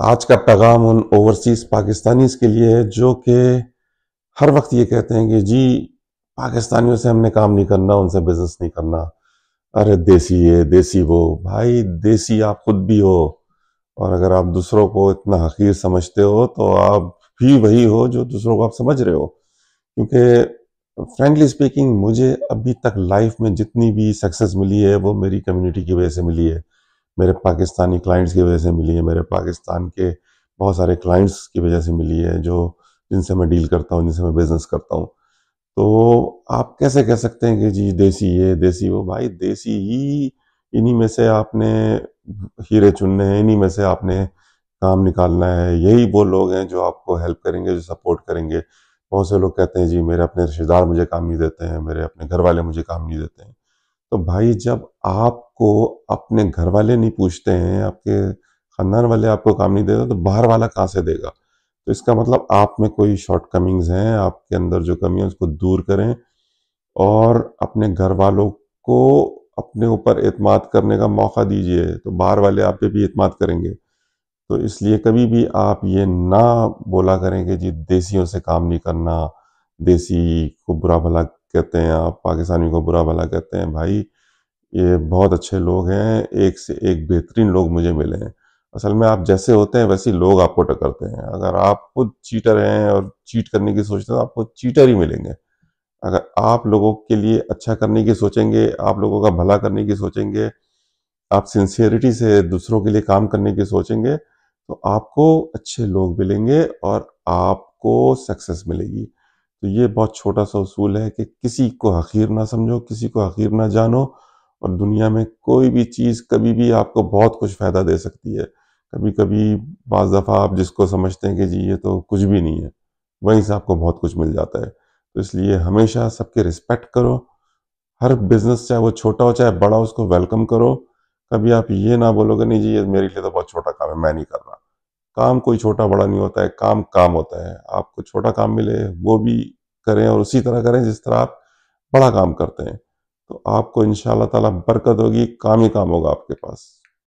आज का पैगाम उन ओवरसीज़ पाकिस्तानीज़ के लिए है जो कि हर वक्त ये कहते हैं कि जी पाकिस्तानियों से हमने काम नहीं करना उनसे बिजनेस नहीं करना अरे देसी ये देसी वो भाई देसी आप खुद भी हो और अगर आप दूसरों को इतना हकीर समझते हो तो आप भी वही हो जो दूसरों को आप समझ रहे हो क्योंकि फ्रेंकली स्पीकिंग मुझे अभी तक लाइफ में जितनी भी सक्सेस मिली है वो मेरी कम्युनिटी की वजह से मिली है मेरे पाकिस्तानी क्लाइंट्स की वजह से मिली है मेरे पाकिस्तान के बहुत सारे क्लाइंट्स की वजह से मिली है जो जिनसे मैं डील करता हूँ जिनसे मैं बिज़नेस करता हूँ तो आप कैसे कह सकते हैं कि जी देसी ये देसी वो भाई देसी ही इन्हीं में से आपने हीरे चुनने हैं इन्हीं में से आपने काम निकालना है यही वो लोग हैं जो आपको हेल्प करेंगे जो सपोर्ट करेंगे बहुत से लोग कहते हैं जी मेरे अपने रिश्तेदार मुझे काम नहीं देते हैं मेरे अपने घर वाले मुझे काम नहीं देते हैं तो भाई जब आपको अपने घर वाले नहीं पूछते हैं आपके खानदान वाले आपको काम नहीं देते तो बाहर वाला कहाँ से देगा तो इसका मतलब आप में कोई शॉर्ट कमिंग्स हैं आपके अंदर जो कमी है उसको दूर करें और अपने घर वालों को अपने ऊपर अतमाद करने का मौका दीजिए तो बाहर वाले आप पे भी अतमाद करेंगे तो इसलिए कभी भी आप ये ना बोला करें कि जी देसियों से काम नहीं करना देसी को बुरा भला कहते हैं आप पाकिस्तानी को बुरा भला कहते हैं भाई ये बहुत अच्छे लोग हैं एक से एक बेहतरीन लोग मुझे मिले हैं असल में आप जैसे होते हैं वैसे लोग आपको टकरते हैं अगर आप खुद चीटर हैं और चीट करने की सोचते हैं तो आपको चीटर ही मिलेंगे अगर आप लोगों के लिए अच्छा करने की सोचेंगे आप लोगों का भला करने की सोचेंगे आप सिंसियरिटी से दूसरों के लिए काम करने की सोचेंगे तो आपको अच्छे लोग मिलेंगे और आपको सक्सेस मिलेगी तो ये बहुत छोटा सा उसूल है कि किसी को हकीर ना समझो किसी को हकीर ना जानो और दुनिया में कोई भी चीज़ कभी भी आपको बहुत कुछ फ़ायदा दे सकती है कभी कभी बज दफ़ा आप जिसको समझते हैं कि जी ये तो कुछ भी नहीं है वहीं से आपको बहुत कुछ मिल जाता है तो इसलिए हमेशा सबके रिस्पेक्ट करो हर बिज़नेस चाहे वो छोटा हो चाहे बड़ा उसको वेलकम करो कभी आप ये ना बोलोगे नहीं जी ये मेरे लिए तो बहुत छोटा काम है मैं नहीं कर रहा काम कोई छोटा बड़ा नहीं होता है काम काम होता है आपको छोटा काम मिले वो भी करें और उसी तरह करें जिस तरह आप बड़ा काम करते हैं तो आपको इन ताला बरकत होगी काम ही काम होगा आपके पास